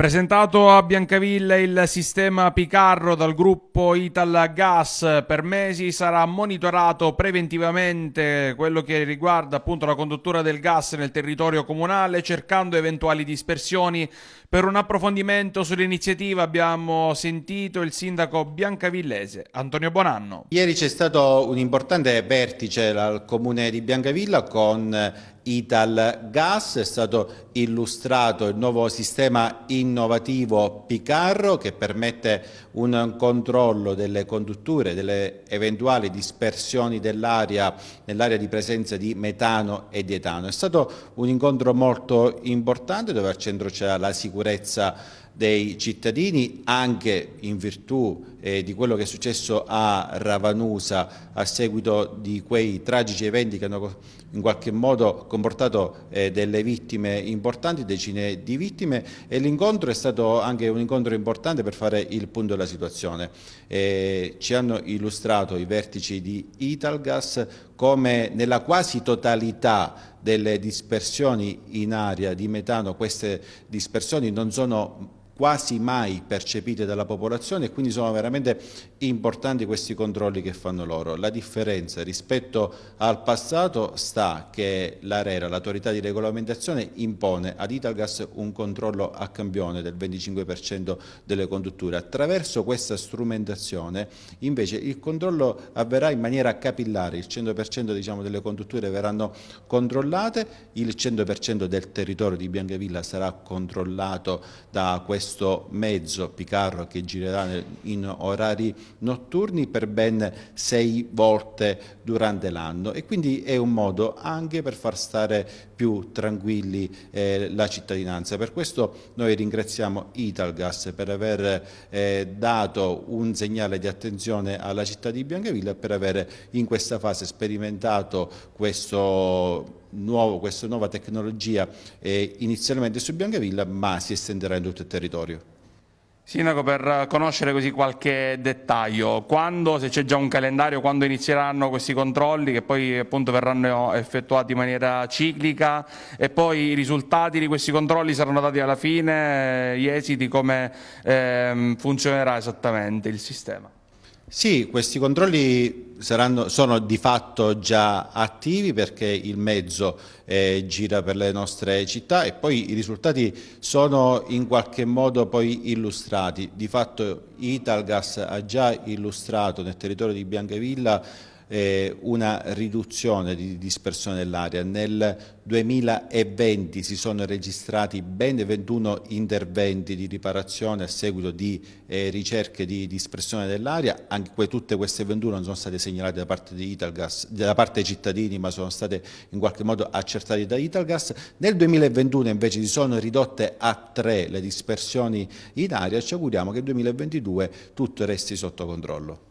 Presentato a Biancavilla il sistema Picarro dal gruppo Ital Gas, per mesi sarà monitorato preventivamente quello che riguarda appunto la conduttura del gas nel territorio comunale, cercando eventuali dispersioni. Per un approfondimento sull'iniziativa abbiamo sentito il sindaco biancavillese Antonio Bonanno. Ieri c'è stato un importante vertice al comune di Biancavilla con Ital Gas, è stato illustrato il nuovo sistema innovativo Picarro che permette un controllo delle condutture, delle eventuali dispersioni dell'aria nell'area di presenza di metano e di etano. È stato un incontro molto importante dove al centro c'è la sicurezza dei cittadini anche in virtù eh, di quello che è successo a Ravanusa a seguito di quei tragici eventi che hanno in qualche modo comportato eh, delle vittime importanti, decine di vittime e l'incontro è stato anche un incontro importante per fare il punto della situazione. Eh, ci hanno illustrato i vertici di Italgas come nella quasi totalità delle dispersioni in aria di metano queste dispersioni non sono quasi mai percepite dalla popolazione e quindi sono veramente importanti questi controlli che fanno loro. La differenza rispetto al passato sta che l'ARERA, l'autorità di regolamentazione, impone ad Italgas un controllo a campione del 25% delle condutture. Attraverso questa strumentazione invece il controllo avverrà in maniera capillare, il 100% diciamo, delle condutture verranno controllate, il 100% del territorio di Biancavilla sarà controllato da questo questo mezzo Picarro che girerà in orari notturni per ben sei volte durante l'anno e quindi è un modo anche per far stare più tranquilli eh, la cittadinanza. Per questo noi ringraziamo Italgas per aver eh, dato un segnale di attenzione alla città di Biancavilla e per aver in questa fase sperimentato questo Nuovo, questa nuova tecnologia eh, inizialmente su Biancavilla ma si estenderà in tutto il territorio territorio. Sindaco, per conoscere così qualche dettaglio, quando, se c'è già un calendario, quando inizieranno questi controlli che poi appunto verranno effettuati in maniera ciclica e poi i risultati di questi controlli saranno dati alla fine, eh, gli esiti, come ehm, funzionerà esattamente il sistema? Sì, questi controlli saranno, sono di fatto già attivi perché il mezzo eh, gira per le nostre città e poi i risultati sono in qualche modo poi illustrati. Di fatto Italgas ha già illustrato nel territorio di Biancavilla eh, una riduzione di dispersione dell'aria. Nel 2020 si sono registrati ben 21 interventi di riparazione a seguito di eh, ricerche di dispersione dell'aria, que tutte queste 21 non sono state segnalate da parte di Italgas, da parte dei cittadini ma sono state in qualche modo accertate da Italgas. Nel 2021 invece si sono ridotte a 3 le dispersioni in aria, ci auguriamo che nel 2022 tutto resti sotto controllo.